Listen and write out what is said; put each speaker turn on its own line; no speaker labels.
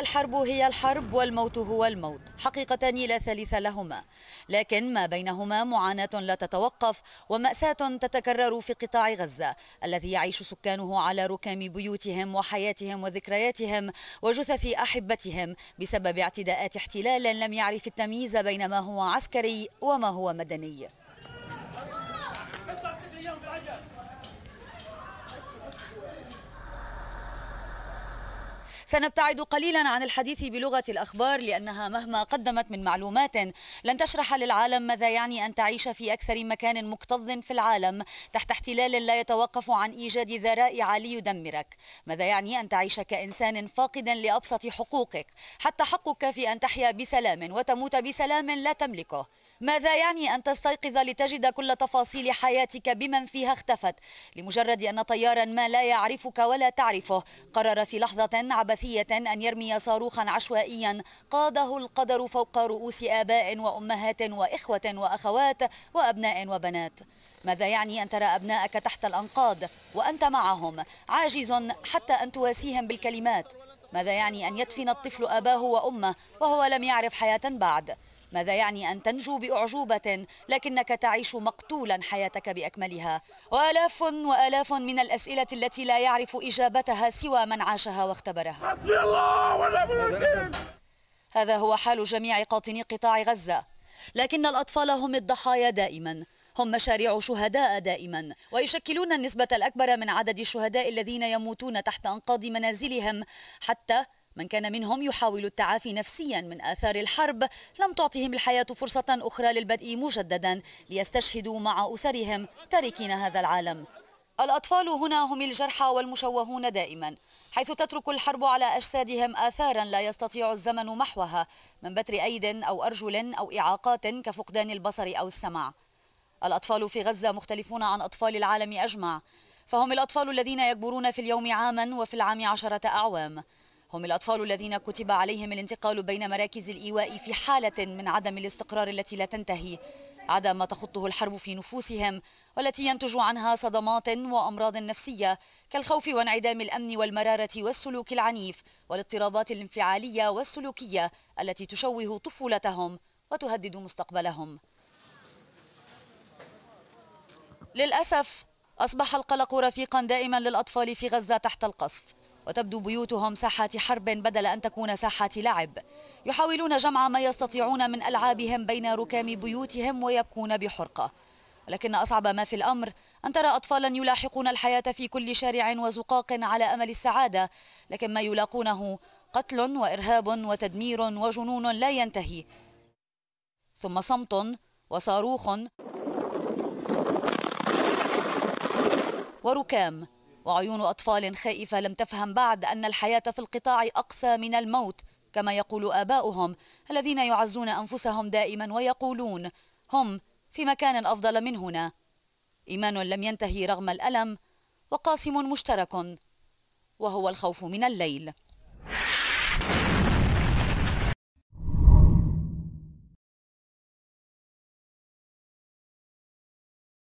الحرب هي الحرب والموت هو الموت حقيقتان لا ثالث لهما لكن ما بينهما معاناة لا تتوقف ومأساة تتكرر في قطاع غزة الذي يعيش سكانه على ركام بيوتهم وحياتهم وذكرياتهم وجثث أحبتهم بسبب اعتداءات احتلال لم يعرف التمييز بين ما هو عسكري وما هو مدني سنبتعد قليلا عن الحديث بلغة الأخبار لأنها مهما قدمت من معلومات لن تشرح للعالم ماذا يعني أن تعيش في أكثر مكان مكتظ في العالم تحت احتلال لا يتوقف عن إيجاد ذرائع ليدمرك ماذا يعني أن تعيش كإنسان فاقد لأبسط حقوقك حتى حقك في أن تحيا بسلام وتموت بسلام لا تملكه ماذا يعني أن تستيقظ لتجد كل تفاصيل حياتك بمن فيها اختفت لمجرد أن طيارا ما لا يعرفك ولا تعرفه قرر في لحظة عبثية أن يرمي صاروخا عشوائيا قاده القدر فوق رؤوس آباء وأمهات وإخوة وأخوات وأبناء وبنات ماذا يعني أن ترى أبنائك تحت الأنقاض وأنت معهم عاجز حتى أن تواسيهم بالكلمات ماذا يعني أن يدفن الطفل أباه وأمه وهو لم يعرف حياة بعد ماذا يعني أن تنجو بأعجوبة لكنك تعيش مقتولا حياتك بأكملها وآلاف وآلاف من الأسئلة التي لا يعرف إجابتها سوى من عاشها واختبرها هذا هو حال جميع قاطني قطاع غزة لكن الأطفال هم الضحايا دائما هم مشاريع شهداء دائما ويشكلون النسبة الأكبر من عدد الشهداء الذين يموتون تحت أنقاض منازلهم حتى من كان منهم يحاول التعافي نفسيا من آثار الحرب لم تعطهم الحياة فرصة أخرى للبدء مجددا ليستشهدوا مع أسرهم تاركين هذا العالم الأطفال هنا هم الجرحى والمشوهون دائما حيث تترك الحرب على أجسادهم آثارا لا يستطيع الزمن محوها من بتر أيد أو أرجل أو إعاقات كفقدان البصر أو السمع الأطفال في غزة مختلفون عن أطفال العالم أجمع فهم الأطفال الذين يكبرون في اليوم عاما وفي العام عشرة أعوام هم الأطفال الذين كتب عليهم الانتقال بين مراكز الإيواء في حالة من عدم الاستقرار التي لا تنتهي عدا ما تخطه الحرب في نفوسهم والتي ينتج عنها صدمات وأمراض نفسية كالخوف وانعدام الأمن والمرارة والسلوك العنيف والاضطرابات الانفعالية والسلوكية التي تشوه طفولتهم وتهدد مستقبلهم للأسف أصبح القلق رفيقا دائما للأطفال في غزة تحت القصف وتبدو بيوتهم ساحات حرب بدل أن تكون ساحات لعب يحاولون جمع ما يستطيعون من ألعابهم بين ركام بيوتهم ويبكون بحرقة لكن أصعب ما في الأمر أن ترى أطفالا يلاحقون الحياة في كل شارع وزقاق على أمل السعادة لكن ما يلاقونه قتل وإرهاب وتدمير وجنون لا ينتهي ثم صمت وصاروخ وركام وعيون أطفال خائفة لم تفهم بعد أن الحياة في القطاع أقسى من الموت كما يقول آباؤهم الذين يعزون أنفسهم دائما ويقولون هم في مكان أفضل من هنا إيمان لم ينتهي رغم الألم وقاسم مشترك وهو الخوف من الليل